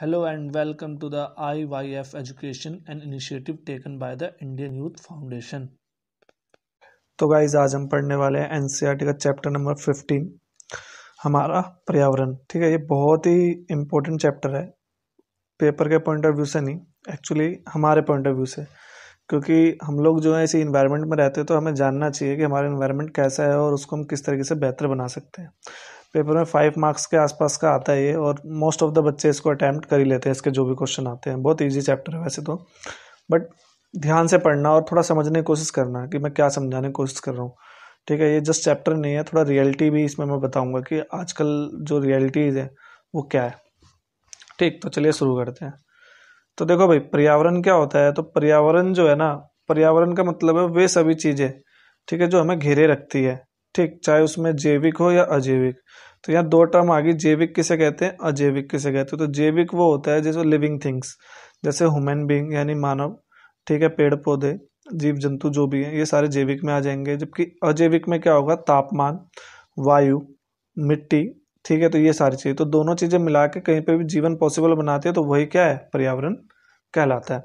Hello and welcome to the IYF education an initiative taken by the Indian Youth Foundation. तो guys आज हम पढ़ने वाले हैं एनसीईआरटी e का चैप्टर नंबर फिफ्टीन हमारा पर्यावरण ठीक है ये बहुत ही इम्पोर्टेंट चैप्टर है पेपर के पॉइंट ऑफ व्यू से नहीं एक्चुअली हमारे पॉइंट ऑफ व्यू से क्योंकि हम लोग जो है इसी इन्वायरमेंट में रहते हैं तो हमें जानना चाहिए कि हमारा इन्वायरमेंट कैसा है और उसको हम किस तरीके से बेहतर बना सकते हैं पेपर में फाइव मार्क्स के आसपास का आता है ये और मोस्ट ऑफ द बच्चे इसको अटैम्प्ट कर ही लेते हैं इसके जो भी क्वेश्चन आते हैं बहुत ईजी चैप्टर है वैसे तो बट ध्यान से पढ़ना और थोड़ा समझने की कोशिश करना कि मैं क्या समझाने की कोशिश कर रहा हूँ ठीक है ये जस्ट चैप्टर नहीं है थोड़ा रियलिटी भी इसमें मैं बताऊँगा कि आजकल जो रियलिटीज़ है वो क्या है ठीक तो चलिए शुरू करते हैं तो देखो भाई पर्यावरण क्या होता है तो पर्यावरण जो है ना पर्यावरण का मतलब है वे सभी चीज़ें ठीक है जो हमें घेरे रखती है ठीक चाहे उसमें जैविक हो या अजैविक तो यहाँ दो टर्म आ गई जैविक किसे कहते हैं अजैविक किसे कहते हैं तो जैविक वो होता है जैसे लिविंग थिंग्स जैसे ह्यूमन बींग यानी मानव ठीक है पेड़ पौधे जीव जंतु जो भी हैं ये सारे जैविक में आ जाएंगे जबकि अजैविक में क्या होगा तापमान वायु मिट्टी ठीक है तो ये सारी चीज़ें तो दोनों चीज़ें मिला के कहीं पर भी जीवन पॉसिबल बनाते हैं तो वही क्या है पर्यावरण कहलाता है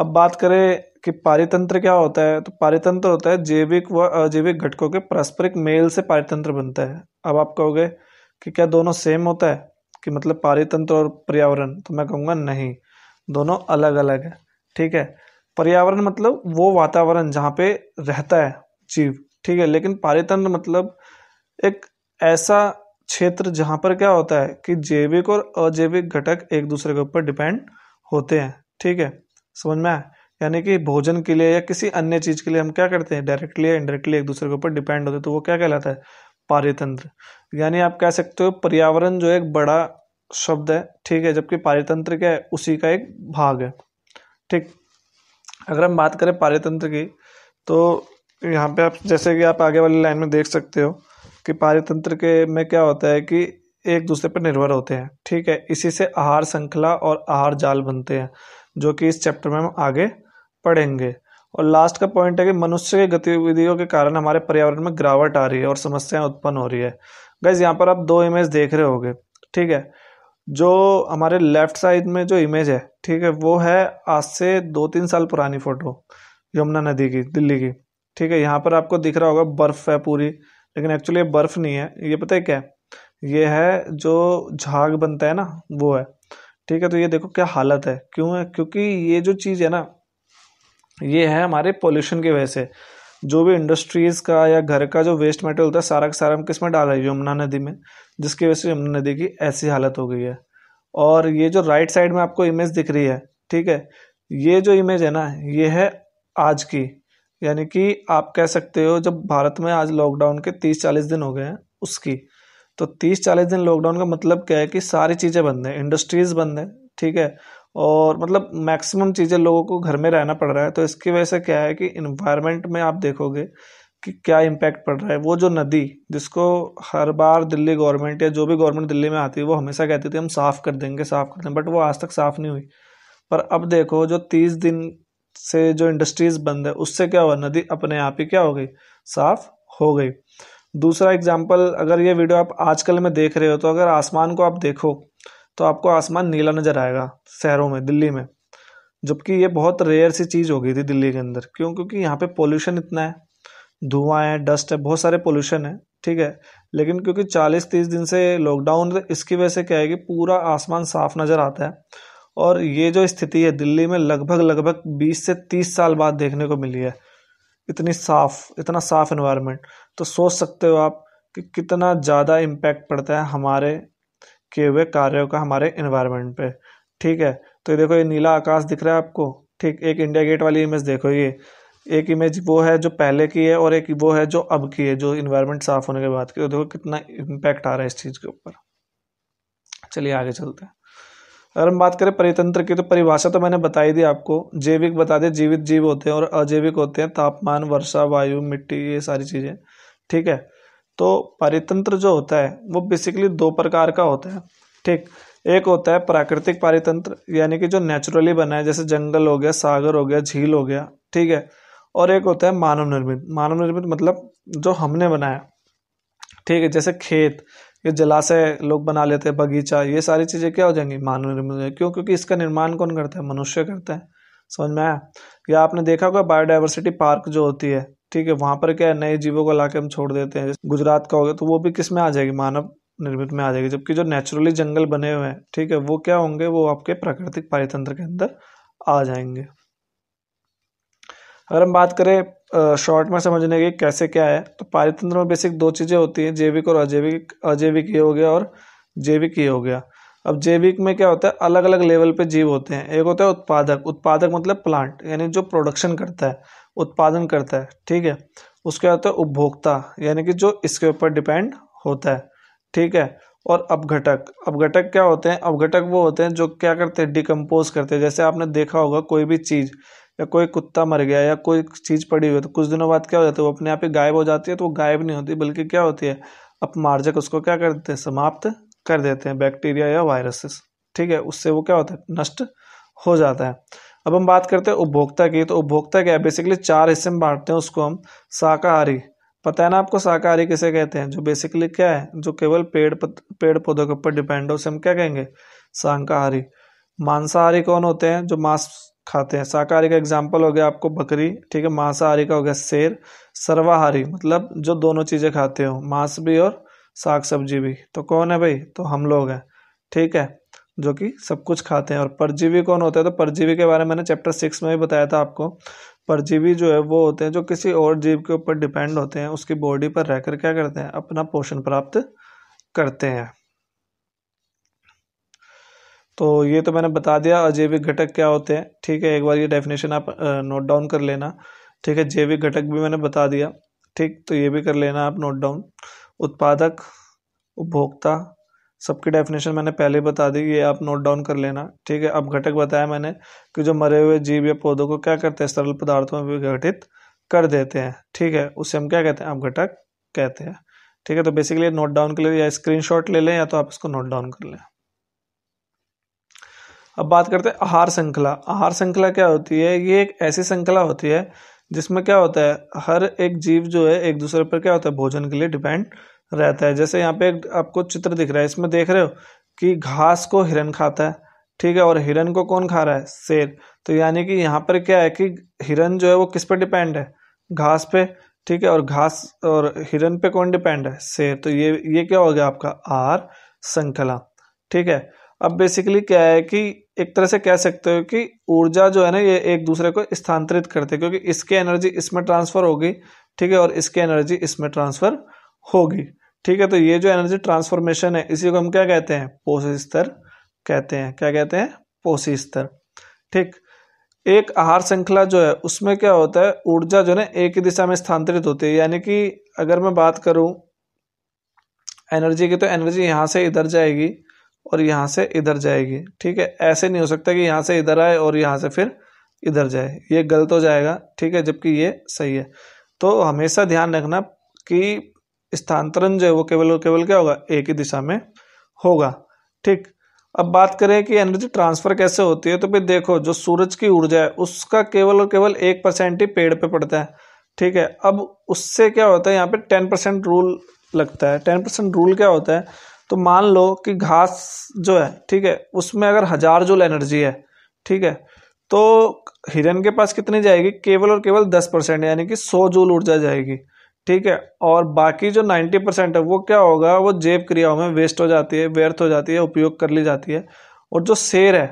अब बात करें कि पारितंत्र क्या होता है तो पारितंत्र होता है जैविक व अजैविक घटकों के पारस्परिक मेल से पारितंत्र बनता है अब आप कहोगे कि क्या दोनों सेम होता है कि मतलब पारितंत्र और पर्यावरण तो मैं कहूँगा नहीं दोनों अलग अलग है ठीक है पर्यावरण मतलब वो वातावरण जहाँ पे रहता है जीव ठीक है लेकिन पारितंत्र मतलब एक ऐसा क्षेत्र जहाँ पर क्या होता है कि जैविक और अजैविक घटक एक दूसरे के ऊपर डिपेंड होते हैं ठीक है समझ में आया यानी कि भोजन के लिए या किसी अन्य चीज़ के लिए हम क्या करते हैं डायरेक्टली या इनडायरेक्टली एक दूसरे के ऊपर डिपेंड होते हैं तो वो क्या कहलाता है पारितंत्र यानी आप कह सकते हो पर्यावरण जो एक बड़ा शब्द है ठीक है जबकि पारितंत्र क्या है उसी का एक भाग है ठीक अगर हम बात करें पारितंत्र की तो यहाँ पे आप जैसे कि आप आगे वाली लाइन में देख सकते हो कि पारितंत्र के में क्या होता है कि एक दूसरे पर निर्भर होते हैं ठीक है इसी से आहार श्रृंखला और आहार जाल बनते हैं जो कि इस चैप्टर में हम आगे पढ़ेंगे और लास्ट का पॉइंट है कि मनुष्य की गतिविधियों के कारण हमारे पर्यावरण में गिरावट आ रही है और समस्याएं उत्पन्न हो रही है गैस यहाँ पर आप दो इमेज देख रहे होगे ठीक है जो हमारे लेफ्ट साइड में जो इमेज है ठीक है वो है आज से दो तीन साल पुरानी फ़ोटो यमुना नदी की दिल्ली की ठीक है यहाँ पर आपको दिख रहा होगा बर्फ़ है पूरी लेकिन एक्चुअली ये बर्फ़ नहीं है ये पता है क्या है ये है जो झाग बनता है ना वो है ठीक है तो ये देखो क्या हालत है क्यों है क्योंकि ये जो चीज़ है ना ये है हमारे पोल्यूशन की वजह से जो भी इंडस्ट्रीज़ का या घर का जो वेस्ट मेटेरियल होता है सारा का सारा हम किस में डाल रहे हैं यमुना नदी में जिसकी वजह से यमुना नदी की ऐसी हालत हो गई है और ये जो राइट साइड में आपको इमेज दिख रही है ठीक है ये जो इमेज है ना ये है आज की यानी कि आप कह सकते हो जब भारत में आज लॉकडाउन के तीस चालीस दिन हो गए हैं उसकी तो तीस चालीस दिन लॉकडाउन का मतलब क्या है कि सारी चीज़ें बंद हैं इंडस्ट्रीज़ बंद हैं ठीक है और मतलब मैक्सिमम चीज़ें लोगों को घर में रहना पड़ रहा है तो इसकी वजह से क्या है कि इन्वायरमेंट में आप देखोगे कि क्या इम्पैक्ट पड़ रहा है वो जो नदी जिसको हर बार दिल्ली गवर्नमेंट या जो भी गवर्नमेंट दिल्ली में आती है वो हमेशा कहती थी हम साफ़ कर देंगे साफ़ कर देंगे बट वो आज तक साफ़ नहीं हुई पर अब देखो जो तीस दिन से जो इंडस्ट्रीज़ बंद है उससे क्या हुआ नदी अपने आप ही क्या हो गई साफ़ हो गई दूसरा एग्जाम्पल अगर ये वीडियो आप आजकल में देख रहे हो तो अगर आसमान को आप देखो तो आपको आसमान नीला नज़र आएगा शहरों में दिल्ली में जबकि ये बहुत रेयर सी चीज़ हो गई थी दिल्ली के अंदर क्यों क्योंकि यहाँ पे पोल्यूशन इतना है धुआं है डस्ट है बहुत सारे पोल्यूशन है ठीक है लेकिन क्योंकि चालीस तीस दिन से लॉकडाउन इसकी वजह से क्या है कि पूरा आसमान साफ नज़र आता है और ये जो स्थिति है दिल्ली में लगभग लगभग बीस से तीस साल बाद देखने को मिली है इतनी साफ इतना साफ इन्वायरमेंट तो सोच सकते हो आप कि कितना ज़्यादा इम्पैक्ट पड़ता है हमारे किए हुए कार्यों का हमारे इन्वायरमेंट पे ठीक है तो ये देखो ये नीला आकाश दिख रहा है आपको ठीक एक इंडिया गेट वाली इमेज देखो ये एक इमेज वो है जो पहले की है और एक वो है जो अब की है जो इन्वायरमेंट साफ होने के बाद की तो देखो कितना इम्पैक्ट आ रहा है इस चीज़ के ऊपर चलिए आगे चलते हैं अगर हम बात करें परितंत्र की तो परिभाषा तो मैंने बताई दी आपको जैविक बता दें जीवित जीव होते हैं और अजैविक होते हैं तापमान वर्षा वायु मिट्टी ये सारी चीज़ें ठीक है तो पारितंत्र जो होता है वो बेसिकली दो प्रकार का होता है ठीक एक होता है प्राकृतिक पारितंत्र यानी कि जो नेचुरली बना है जैसे जंगल हो गया सागर हो गया झील हो गया ठीक है और एक होता है मानव निर्मित मानव निर्मित मतलब जो हमने बनाया ठीक है जैसे खेत ये जलाशय लोग बना लेते हैं बगीचा ये सारी चीज़ें क्या हो जाएंगी मानव निर्मित क्यों क्योंकि इसका निर्माण कौन करता है मनुष्य करता है समझ में आया या आपने देखा होगा बायोडाइवर्सिटी पार्क जो होती है ठीक है वहाँ पर क्या है नए जीवों को लाके हम छोड़ देते हैं गुजरात का हो गया तो वो भी किस में आ जाएगी मानव निर्मित में आ जाएगी जबकि जो नेचुरली जंगल बने हुए हैं ठीक है वो क्या होंगे वो आपके प्राकृतिक पारितंत्र के अंदर आ जाएंगे अगर हम बात करें शॉर्ट में समझने की कैसे क्या है तो पारितंत्र में बेसिक दो चीज़ें होती हैं जैविक और अजैविक अजैविक ये हो गया और जैविक ये हो गया अब जैविक में क्या होता है अलग अलग लेवल पे जीव होते हैं एक होता है उत्पादक उत्पादक मतलब प्लांट यानी जो प्रोडक्शन करता है उत्पादन करता है ठीक है उसके होता है उपभोक्ता यानी कि जो इसके ऊपर डिपेंड होता है ठीक है और अपघटक अपघटक क्या होते हैं अपघटक वो होते हैं जो क्या करते हैं डिकम्पोज करते हैं जैसे आपने देखा होगा कोई भी चीज़ या कोई कुत्ता मर गया या कोई चीज़ पड़ी हुई है तो कुछ दिनों बाद क्या हो जाता है वो अपने आप ही गायब हो जाती है तो वो गायब नहीं होती बल्कि क्या होती है अपमार्जक उसको क्या करते हैं समाप्त कर देते हैं बैक्टीरिया या वायरसेस ठीक है उससे वो क्या होता है नष्ट हो जाता है अब हम बात करते हैं उपभोक्ता की तो उपभोक्ता क्या है बेसिकली चार हिस्से में बांटते हैं उसको हम शाकाहारी पता है ना आपको शाकाहारी किसे कहते हैं जो बेसिकली क्या है जो केवल पेड़ पत, पेड़ पौधों के ऊपर डिपेंड हो उसे हम क्या कहेंगे शाकाहारी मांसाहारी कौन होते हैं जो मांस खाते हैं शाकाहारी का एग्जाम्पल हो गया आपको बकरी ठीक है मांसाहारी का हो गया शेर सर्वाहारी मतलब जो दोनों चीज़ें खाते हो मांस भी और साग सब्जी भी तो कौन है भाई तो हम लोग हैं ठीक है जो कि सब कुछ खाते हैं और परजीवी कौन होता है तो परजीवी के बारे में मैंने चैप्टर सिक्स में भी बताया था आपको परजीवी जो है वो होते हैं जो किसी और जीव के ऊपर डिपेंड होते हैं उसकी बॉडी पर रहकर क्या करते हैं अपना पोषण प्राप्त करते हैं तो ये तो मैंने बता दिया अजैविक घटक क्या होते हैं ठीक है एक बार ये डेफिनेशन आप नोट डाउन कर लेना ठीक है जैविक घटक भी मैंने बता दिया ठीक तो ये भी कर लेना आप नोट डाउन उत्पादक उपभोक्ता सबकी डेफिनेशन मैंने पहले बता दी ये आप नोट डाउन कर लेना ठीक है अब घटक बताया मैंने कि जो मरे हुए जीव या पौधों को क्या करते हैं सरल पदार्थों में विघटित कर देते हैं ठीक है उसे हम क्या कहते हैं अपघटक कहते हैं ठीक है तो बेसिकली नोट डाउन के लिए या शॉट ले लें या तो आप इसको नोट डाउन कर लें अब बात करते हैं आहार श्रृंखला आहार श्रृंखला क्या होती है ये एक ऐसी श्रृंखला होती है जिसमें क्या होता है हर एक जीव जो है एक दूसरे पर क्या होता है भोजन के लिए डिपेंड रहता है जैसे यहाँ पे आपको चित्र दिख रहा है इसमें देख रहे हो कि घास को हिरन खाता है ठीक है और हिरन को कौन खा रहा है शेर तो यानी कि यहाँ पर क्या है कि हिरन जो है वो किस पर डिपेंड है घास पे ठीक है और घास और हिरन पे कौन डिपेंड है शेर तो ये ये क्या हो गया आपका आर संकला ठीक है अब बेसिकली क्या है कि एक तरह से कह सकते हो कि ऊर्जा जो है ना ये एक दूसरे को स्थानांतरित करते क्योंकि इसके एनर्जी इसमें ट्रांसफर होगी ठीक है और इसके एनर्जी इसमें ट्रांसफर होगी ठीक है तो ये जो एनर्जी ट्रांसफॉर्मेशन है इसी को हम क्या कहते हैं पोषी स्तर कहते हैं क्या कहते हैं पोषी स्तर ठीक एक आहार श्रृंखला जो है उसमें क्या होता है ऊर्जा जो है एक ही दिशा में स्थानांतरित होती है यानी कि अगर मैं बात करूं एनर्जी की तो एनर्जी यहां से इधर जाएगी और यहां से इधर जाएगी ठीक है ऐसे नहीं हो सकता कि यहां से इधर आए और यहां से फिर इधर जाए ये गलत हो जाएगा ठीक है जबकि ये सही है तो हमेशा ध्यान रखना कि स्थानांतरण जो है वो केवल और केवल क्या होगा एक ही दिशा में होगा ठीक अब बात करें कि एनर्जी ट्रांसफर कैसे होती है तो भाई देखो जो सूरज की ऊर्जा है उसका केवल और केवल एक परसेंट ही पेड़ पे पड़ता है ठीक है अब उससे क्या होता है यहाँ पे टेन परसेंट रूल लगता है टेन परसेंट रूल क्या होता है तो मान लो कि घास जो है ठीक है उसमें अगर हज़ार जूल एनर्जी है ठीक है तो हिरन के पास कितनी जाएगी केवल और केवल दस परसेंट यानी कि सौ जूल ऊर्जा जाएगी ठीक है और बाकी जो 90 परसेंट है वो क्या होगा वो जेब क्रियाओं में वेस्ट हो जाती है व्यर्थ हो जाती है उपयोग कर ली जाती है और जो शेर है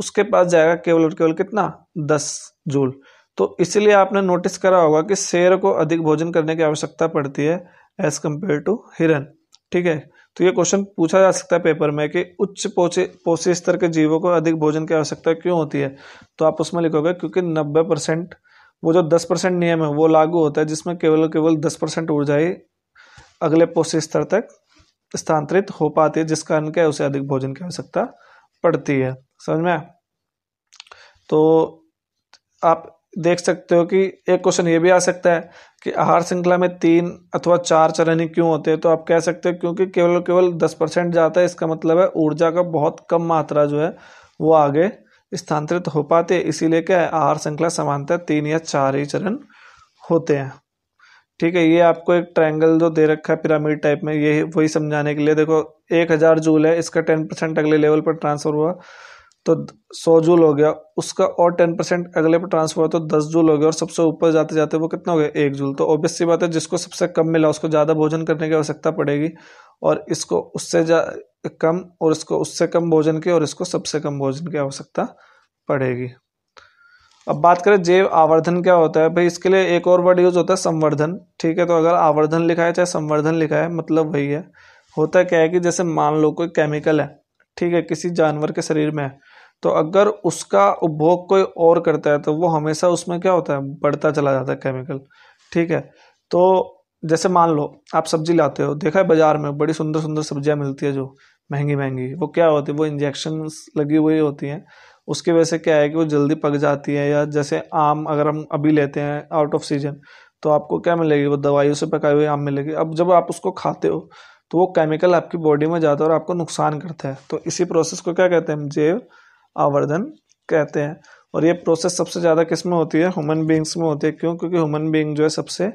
उसके पास जाएगा केवल और केवल कितना दस जूल तो इसलिए आपने नोटिस करा होगा कि शेर को अधिक भोजन करने की आवश्यकता पड़ती है एज कम्पेयर टू हिरन ठीक है तो ये क्वेश्चन पूछा जा सकता है पेपर में कि उच्च पोचे पोषी स्तर के जीवों को अधिक भोजन की आवश्यकता क्यों होती है तो आप उसमें लिखोगे क्योंकि नब्बे परसेंट वो जो दस परसेंट नियम है वो लागू होता है जिसमें केवल केवल दस परसेंट ऊर्जा ही अगले पोषित स्तर तक स्थानांतरित हो पाती है जिस कारण क्या उसे अधिक भोजन की आवश्यकता पड़ती है समझ में तो आप देख सकते हो कि एक क्वेश्चन ये भी आ सकता है कि आहार श्रृंखला में तीन अथवा चार चरण ही क्यों होते हैं तो आप कह सकते हो क्योंकि केवल केवल दस परसेंट जाता है इसका मतलब है ऊर्जा का बहुत कम मात्रा जो है वो आगे स्थानांतरित हो पाते इसीलिए क्या है आहार श्रृंखला समानता तीन या चार ही चरण होते हैं ठीक है ये आपको एक ट्रायंगल जो दे रखा है पिरामिड टाइप में ये वही समझाने के लिए देखो एक हज़ार जूल है इसका टेन परसेंट अगले लेवल पर ट्रांसफ़र हुआ तो सौ जूल हो गया उसका और टेन परसेंट अगले पर ट्रांसफर हुआ तो दस जूल हो गया और सबसे ऊपर जाते जाते वो कितना हो गया एक जूल तो ऑब्वियस सी बात है जिसको सबसे कम मिला उसको ज़्यादा भोजन करने की आवश्यकता पड़ेगी और इसको उससे कम और इसको उससे कम भोजन की और इसको सबसे कम भोजन की आवश्यकता पड़ेगी अब बात करें जैव आवर्धन क्या होता है भाई इसके लिए एक और वर्ड यूज होता है संवर्धन ठीक है तो अगर आवर्धन लिखा है चाहे संवर्धन लिखा है मतलब वही है होता क्या है कि जैसे मान लो कोई केमिकल है ठीक है किसी जानवर के शरीर में है तो अगर उसका उपभोग कोई और करता है तो वो हमेशा उसमें क्या होता है बढ़ता चला जाता है केमिकल ठीक है तो जैसे मान लो आप सब्जी लाते हो देखा है बाजार में बड़ी सुंदर सुंदर सब्जियां मिलती है जो महंगी महंगी वो क्या होती है वो इंजेक्शन लगी हुई होती हैं उसकी वजह से क्या है कि वो जल्दी पक जाती है या जैसे आम अगर हम अभी लेते हैं आउट ऑफ सीजन तो आपको क्या मिलेगी वो दवाइयों से पकाई हुई आम मिलेगी अब जब आप उसको खाते हो तो वो केमिकल आपकी बॉडी में जाता है और आपको नुकसान करता है तो इसी प्रोसेस को क्या कहते हैं हम जैव आवर्धन कहते हैं और ये प्रोसेस सबसे ज़्यादा किस में होती है ह्यूमन बींग्स में होती है क्यों क्योंकि ह्यूमन बींग जो है सबसे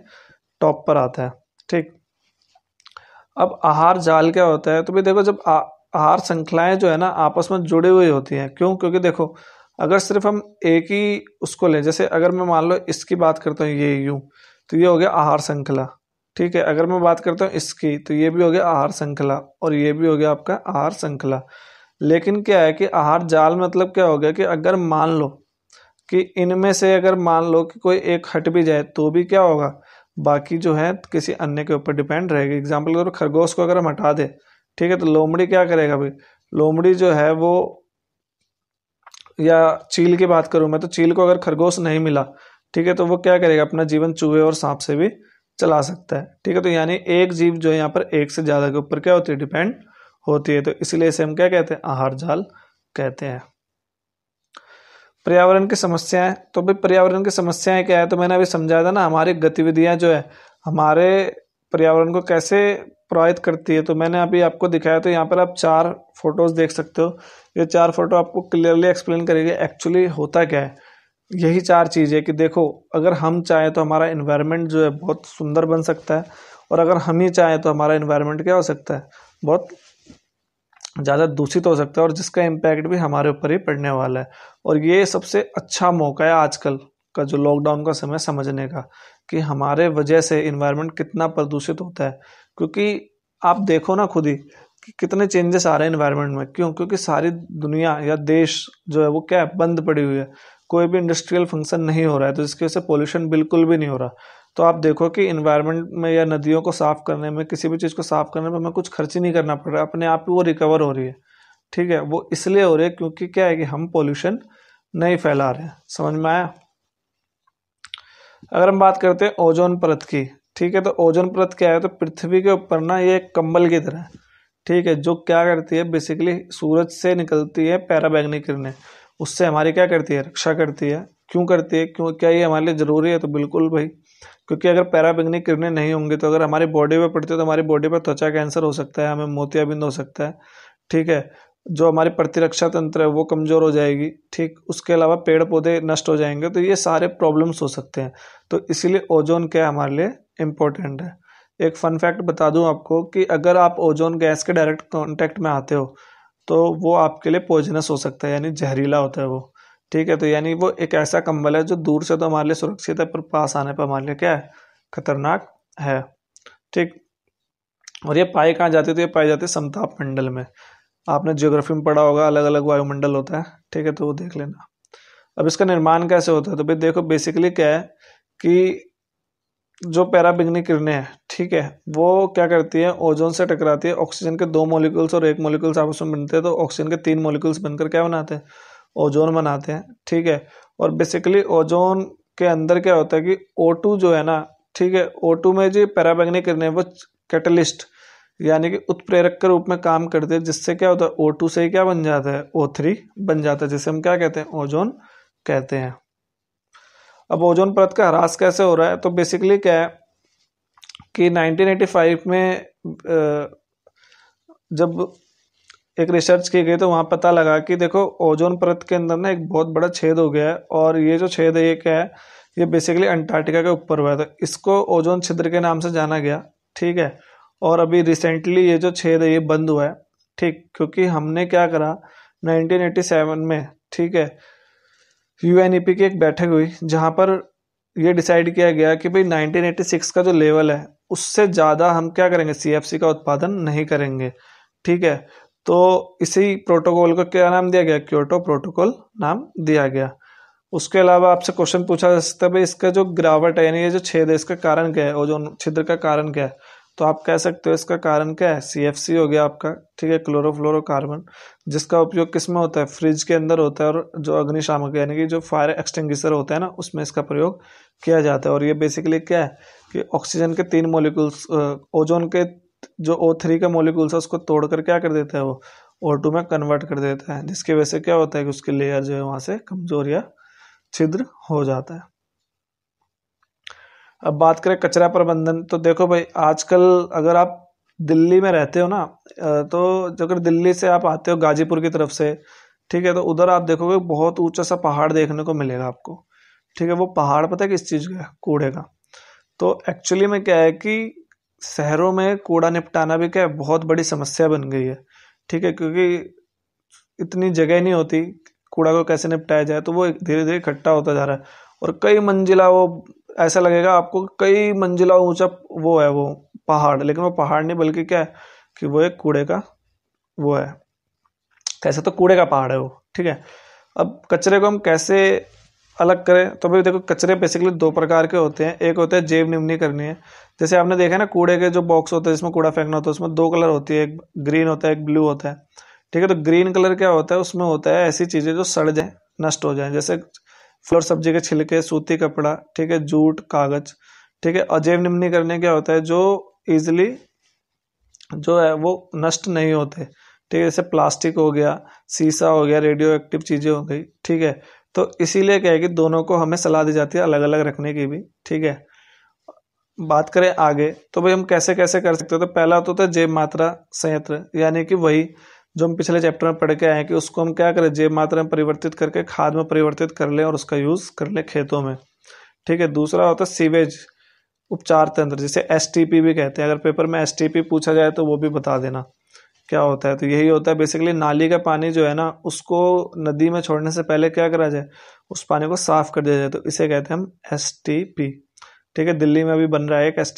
टॉप पर आता है ठीक अब आहार जाल क्या होता है तो भाई देखो जब आ, आहार श्रृंखलाएं जो है ना आपस में जुड़ी हुई होती हैं क्यों क्योंकि देखो अगर सिर्फ हम एक ही उसको लें जैसे अगर मैं मान लो इसकी बात करता हूँ ये यूँ तो ये हो गया आहार श्रृंखला ठीक है अगर मैं बात करता हूँ इसकी तो ये भी हो गया आहार श्रृंखला और ये भी हो गया आपका आहार श्रृंखला लेकिन क्या है कि आहार जाल मतलब क्या हो गया कि अगर मान लो कि इनमें से अगर मान लो कि कोई एक हट भी जाए तो भी क्या होगा बाकी जो है किसी अन्य के ऊपर डिपेंड रहेगी एग्जाम्पल के तौर खरगोश को अगर हम हटा दें ठीक है तो लोमड़ी क्या करेगा भाई लोमड़ी जो है वो या चील की बात करूँ मैं तो चील को अगर खरगोश नहीं मिला ठीक है तो वो क्या करेगा अपना जीवन चूहे और सांप से भी चला सकता है ठीक है तो यानी एक जीव जो है यहाँ पर एक से ज़्यादा के ऊपर क्या होती है डिपेंड होती है तो इसलिए इसे हम क्या कहते हैं आहार जाल कहते हैं पर्यावरण की समस्याएं तो भाई पर्यावरण की समस्याएं क्या है तो मैंने अभी समझाया था ना हमारी गतिविधियां जो है हमारे पर्यावरण को कैसे प्रभावित करती है तो मैंने अभी आपको दिखाया तो यहाँ पर आप चार फोटोज़ देख सकते हो ये चार फोटो आपको क्लियरली एक्सप्लेन करेगी एक्चुअली होता क्या है यही चार चीज़ है कि देखो अगर हम चाहें तो हमारा इन्वायरमेंट जो है बहुत सुंदर बन सकता है और अगर हम ही चाहें तो हमारा इन्वायरमेंट क्या हो सकता है बहुत ज़्यादा दूषित हो सकता है और जिसका इम्पैक्ट भी हमारे ऊपर ही पड़ने वाला है और ये सबसे अच्छा मौका है आजकल का जो लॉकडाउन का समय समझने का कि हमारे वजह से इन्वायरमेंट कितना प्रदूषित होता है क्योंकि आप देखो ना खुद ही कि कितने चेंजेस आ रहे हैं इन्वायरमेंट में क्यों क्योंकि सारी दुनिया या देश जो है वो क्या बंद पड़ी हुई है कोई भी इंडस्ट्रियल फंक्शन नहीं हो रहा है तो जिसकी वजह से पोल्यूशन बिल्कुल भी नहीं हो रहा तो आप देखो कि इन्वायरमेंट में या नदियों को साफ़ करने में किसी भी चीज़ को साफ़ करने में हमें कुछ खर्च ही नहीं करना पड़ रहा अपने आप ही वो रिकवर हो रही है ठीक है वो इसलिए हो रही है क्योंकि क्या है कि हम पॉल्यूशन नहीं फैला रहे समझ में आया अगर हम बात करते हैं ओजोन परत की ठीक है तो ओजोन परत क्या है तो पृथ्वी के ऊपर ना ये एक कंबल की तरह ठीक है जो क्या करती है बेसिकली सूरज से निकलती है पैराबैगनी किरणें उससे हमारी क्या करती है रक्षा करती है क्यों करती है क्यों क्या ये हमारे लिए ज़रूरी है तो बिल्कुल भाई क्योंकि अगर पैराबैंगनी किरणें नहीं होंगी तो अगर हमारी बॉडी पर पड़ती है तो हमारी बॉडी पर त्वचा कैंसर हो सकता है हमें मोतियाबिंद हो सकता है ठीक है जो हमारी प्रतिरक्षा तंत्र है वो कमज़ोर हो जाएगी ठीक उसके अलावा पेड़ पौधे नष्ट हो जाएंगे तो ये सारे प्रॉब्लम्स हो सकते हैं तो इसीलिए ओजोन क्या हमारे लिए इम्पोर्टेंट है एक फन फैक्ट बता दूं आपको कि अगर आप ओजोन गैस के डायरेक्ट कांटेक्ट में आते हो तो वो आपके लिए पॉइजनस हो सकता है यानी जहरीला होता है वो ठीक है तो यानी वो एक ऐसा कंबल है जो दूर से तो हमारे लिए सुरक्षित है पर पास आने पर हमारे लिए क्या है खतरनाक है ठीक और ये पाए कहाँ जाते तो ये पाए जाते समताप मंडल में आपने ज्योग्राफी में पढ़ा होगा अलग अलग वायुमंडल होता है ठीक है तो वो देख लेना अब इसका निर्माण कैसे होता है तो भाई देखो बेसिकली क्या है कि जो पैराबिग्निक किरणें हैं ठीक है वो क्या करती है ओजोन से टकराती है ऑक्सीजन के दो मोलिकुल्स और एक मोलिकुल्स आपस में बनते हैं तो ऑक्सीजन के तीन मोलिकुल्स बनकर क्या बनाते हैं ओजोन बनाते हैं ठीक है और बेसिकली ओजोन के अंदर क्या होता है कि ओ जो है ना ठीक है ओ में जो पैराबैग्निक किरणें वो कैटलिस्ट यानी कि उत्प्रेरक के रूप में काम करते हैं जिससे क्या होता है ओ से ही क्या बन जाता है ओ बन जाता है जिसे हम क्या कहते हैं ओजोन कहते हैं अब ओजोन परत का ह्रास कैसे हो रहा है तो बेसिकली क्या है कि 1985 में जब एक रिसर्च की गई तो वहाँ पता लगा कि देखो ओजोन परत के अंदर ना एक बहुत बड़ा छेद हो गया है और ये जो छेद है ये क्या है ये बेसिकली अंटार्कटिका के ऊपर हुआ है तो इसको ओजोन छिद्र के नाम से जाना गया ठीक है और अभी रिसेंटली ये जो छेद है ये बंद हुआ है ठीक क्योंकि हमने क्या करा 1987 में ठीक है यू e की एक बैठक हुई जहाँ पर ये डिसाइड किया गया कि भाई नाइनटीन का जो लेवल है उससे ज़्यादा हम क्या करेंगे सी का उत्पादन नहीं करेंगे ठीक है तो इसी प्रोटोकॉल का क्या नाम दिया गया क्योटो प्रोटोकॉल नाम दिया गया उसके अलावा आपसे क्वेश्चन पूछा जा सकता है भाई इसका जो गिरावट है यानी ये जो छेद है इसका कारण क्या है और जो छिद्र का कारण क्या है तो आप कह सकते हो इसका कारण क्या है सी हो गया आपका ठीक है क्लोरोफ्लोरोकार्बन जिसका उपयोग किस में होता है फ्रिज के अंदर होता है और जो अग्निशामक यानी कि जो फायर एक्सटिंग्विशर होता है ना उसमें इसका प्रयोग किया जाता है और ये बेसिकली क्या है कि ऑक्सीजन के तीन मोलिकुल्स ओजोन के जो ओ थ्री का मोलिकूल्स है उसको तोड़ कर क्या कर देता है वो ओ टू में कन्वर्ट कर देता है जिसकी वजह से क्या होता है कि उसके लेयर जो है वहाँ से कमजोर या छिद्र हो जाता है अब बात करें कचरा प्रबंधन तो देखो भाई आजकल अगर आप दिल्ली में रहते हो ना तो अगर दिल्ली से आप आते हो गाजीपुर की तरफ से ठीक है तो उधर आप देखोगे बहुत ऊंचा सा पहाड़ देखने को मिलेगा आपको ठीक है वो पहाड़ पता है किस चीज़ का कूड़े का तो एक्चुअली में क्या है कि शहरों में कूड़ा निपटाना भी क्या है बहुत बड़ी समस्या बन गई है ठीक है क्योंकि इतनी जगह नहीं होती कूड़ा को कैसे निपटाया जाए तो वो धीरे धीरे इकट्ठा होता जा रहा है और कई मंजिला वो ऐसा लगेगा आपको कई मंजिला ऊंचा वो है वो पहाड़ लेकिन वो पहाड़ नहीं बल्कि क्या है कि वो एक कूड़े का वो है कैसे तो, तो कूड़े का पहाड़ है वो ठीक है अब कचरे को हम कैसे अलग करें तो भाई देखो कचरे बेसिकली दो प्रकार के होते हैं एक होता है जेब निमनी करनी है जैसे आपने देखा ना कूड़े के जो बॉक्स होते हैं जिसमें कूड़ा फेंकना होता है उसमें दो कलर होती है एक ग्रीन होता है एक ब्लू होता है ठीक है तो ग्रीन कलर क्या होता है उसमें होता है ऐसी चीज़ें जो सड़ जाए नष्ट हो जाए जैसे फ्लोर सब्जी के छिलके सूती कपड़ा ठीक है जूट कागज ठीक है अजैव निम्नी करने क्या होता है जो ईजिली जो है वो नष्ट नहीं होते ठीक है जैसे प्लास्टिक हो गया सीसा हो गया रेडियो एक्टिव चीज़ें हो गई ठीक है तो इसीलिए क्या है कि दोनों को हमें सलाह दी जाती है अलग अलग रखने की भी ठीक है बात करें आगे तो भाई हम कैसे कैसे कर सकते हो तो पहला तो होता तो है जेब मात्रा संयंत्र यानी कि वही जो हम पिछले चैप्टर में पढ़ के आए हैं कि उसको हम क्या करें जेब मात्रा में परिवर्तित करके खाद में परिवर्तित कर लें और उसका यूज़ कर लें खेतों में ठीक है दूसरा होता है सीवेज उपचार तंत्र जिसे एस भी कहते हैं अगर पेपर में एस पूछा जाए तो वो भी बता देना क्या होता है तो यही होता है बेसिकली नाली का पानी जो है ना उसको नदी में छोड़ने से पहले क्या करा जाए उस पानी को साफ कर दिया जाए तो इसे कहते हैं हम एस ठीक है दिल्ली में अभी बन रहा है एक एस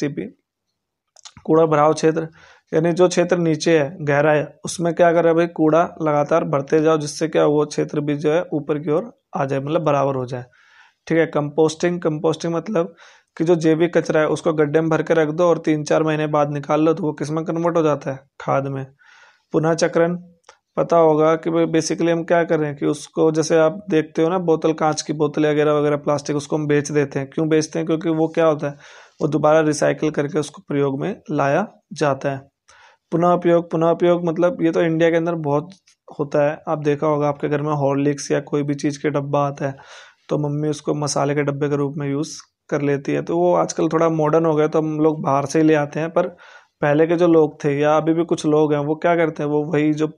कूड़ा भराव क्षेत्र यानी जो क्षेत्र नीचे है गहरा है उसमें क्या कर रहा है भाई कूड़ा लगातार भरते जाओ जिससे क्या वो क्षेत्र भी जो है ऊपर की ओर आ जाए मतलब बराबर हो जाए ठीक है कंपोस्टिंग कंपोस्टिंग मतलब कि जो जैविक कचरा है उसको गड्ढे में भर के रख दो और तीन चार महीने बाद निकाल लो तो वो किस में कन्वर्ट हो जाता है खाद में पुनः चक्रण पता होगा कि बेसिकली हम क्या कर रहे हैं कि उसको जैसे आप देखते हो ना बोतल कांच की बोतल वगैरह वगैरह प्लास्टिक उसको हम बेच देते हैं क्यों बेचते हैं क्योंकि वो क्या होता है वो दोबारा रिसाइकिल करके उसको प्रयोग में लाया जाता है पुनः उपयोग पुनः उपयोग मतलब ये तो इंडिया के अंदर बहुत होता है आप देखा होगा आपके घर में हॉर्लिक्स या कोई भी चीज़ के डब्बा आता है तो मम्मी उसको मसाले के डब्बे के रूप में यूज़ कर लेती है तो वो आजकल थोड़ा मॉडर्न हो गया तो हम लोग बाहर से ही ले आते हैं पर पहले के जो लोग थे या अभी भी कुछ लोग हैं वो क्या करते हैं वो वही जो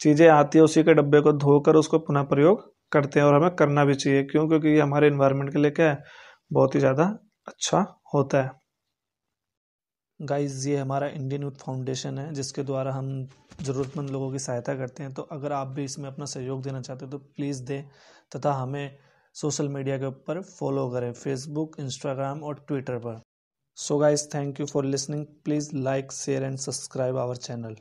चीज़ें आती है उसी के डब्बे को धोकर उसको पुनः प्रयोग करते हैं और हमें करना भी चाहिए क्यों क्योंकि ये हमारे इन्वायरमेंट के लिए क्या है बहुत ही ज़्यादा अच्छा होता है गाइस ये हमारा इंडियन यूथ फाउंडेशन है जिसके द्वारा हम ज़रूरतमंद लोगों की सहायता करते हैं तो अगर आप भी इसमें अपना सहयोग देना चाहते हैं तो प्लीज़ दें तथा हमें सोशल मीडिया के ऊपर फॉलो करें फेसबुक इंस्टाग्राम और ट्विटर पर so guys thank you for listening please like share and subscribe our channel